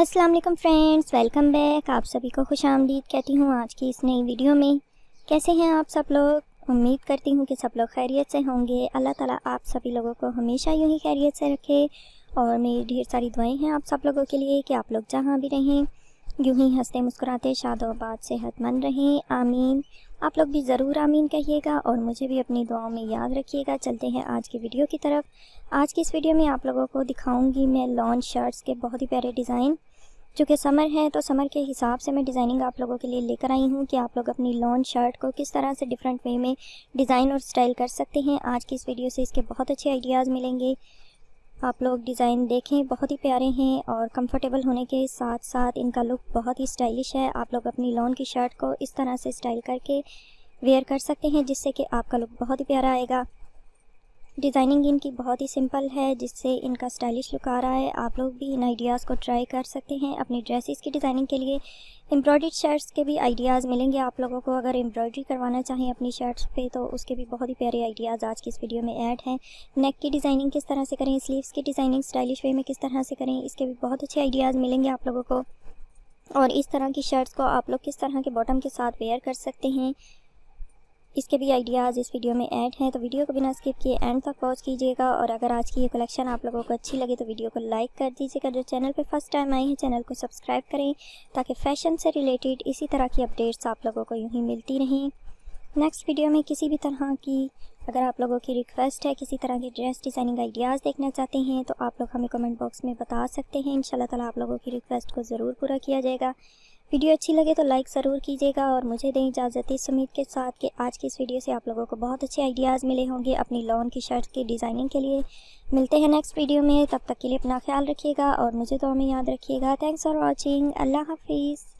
अस्सलाम वालेकुम friends welcome back आप सभी को खुश आमदीद कहती हूँ आज की इस नई वीडियो में कैसे हैं आप सब लोग उम्मीद करती हूँ कि सब लोग खैरियत से होंगे अल्लाह ताला आप सभी लोगों को हमेशा यूँ ही खैरियत से रखे और मेरी ढेर सारी दुआएं हैं आप सब लोगों के लिए कि आप लोग जहाँ भी रहें यूँ ही हंसते मुस्कुराते शादोबाद सेहतमंद रहें आमीन आप लोग भी ज़रूर आमीन कहिएगा और मुझे भी अपनी दुआओं में याद रखिएगा चलते हैं आज की वीडियो की तरफ आज की इस वीडियो में आप लोगों को दिखाऊंगी मैं लॉन्च शर्ट्स के बहुत ही प्यारे डिज़ाइन चूँकि समर है तो समर के हिसाब से मैं डिज़ाइनिंग आप लोगों के लिए लेकर आई हूँ कि आप लोग अपनी लॉन्ग शर्ट को किस तरह से डिफरेंट वे में डिज़ाइन और स्टाइल कर सकते हैं आज की इस वीडियो से इसके बहुत अच्छे आइडियाज़ मिलेंगे आप लोग डिज़ाइन देखें बहुत ही प्यारे हैं और कंफर्टेबल होने के साथ साथ इनका लुक बहुत ही स्टाइलिश है आप लोग अपनी लॉन की शर्ट को इस तरह से स्टाइल करके वेयर कर सकते हैं जिससे कि आपका लुक बहुत ही प्यारा आएगा डिज़ाइनिंग इनकी बहुत ही सिंपल है जिससे इनका स्टाइलिश लुक आ रहा है आप लोग भी इन आइडियाज़ को ट्राई कर सकते हैं अपनी ड्रेसेस की डिज़ाइनिंग के लिए एम्ब्रॉयड शर्ट्स के भी आइडियाज़ मिलेंगे आप लोगों को अगर एम्ब्रॉयड्री करवाना चाहें अपनी शर्ट्स पे तो उसके भी बहुत ही प्यारे आइडियाज़ आज की इस वीडियो में ऐड हैं नेक की डिज़ाइनिंग किस तरह से करें स्लीवस की डिज़ाइनिंग स्टाइलिश वे में किस तरह से करें इसके भी बहुत अच्छे आइडियाज़ मिलेंगे आप लोगों को और इस तरह की शर्ट्स को आप लोग किस तरह के बॉटम के साथ वेयर कर सकते हैं इसके भी आइडियाज़ इस वीडियो में ऐड हैं तो वीडियो को बिना स्किप किए एंड तक पॉज कीजिएगा और अगर आज की ये कलेक्शन आप लोगों को अच्छी लगे तो वीडियो को लाइक कर दीजिएगा जो चैनल पे फर्स्ट टाइम आए हैं चैनल को सब्सक्राइब करें ताकि फैशन से रिलेटेड इसी तरह की अपडेट्स आप लोगों को यूँ ही मिलती रहें नेक्स्ट वीडियो में किसी भी तरह की अगर आप लोगों की रिक्वेस्ट है किसी तरह की ड्रेस डिज़ाइनिंग आइडियाज़ देखना चाहते हैं तो आप लोग हमें कमेंट बॉक्स में बता सकते हैं इन ताला आप लोगों की रिक्वेस्ट को ज़रूर पूरा किया जाएगा वीडियो अच्छी लगे तो लाइक ज़रूर कीजिएगा और मुझे दें इजाज़त इस उम्मीद के साथ कि आज की इस वीडियो से आप लोगों को बहुत अच्छे आइडियाज़ मिले होंगे अपनी लॉन की शर्ट की डिज़ाइनिंग के लिए मिलते हैं नेक्स्ट वीडियो में तब तक के लिए अपना ख्याल रखिएगा और मुझे तो हमें याद रखिएगा थैंक्स फॉर वॉचिंग अल्लाह हाफिज़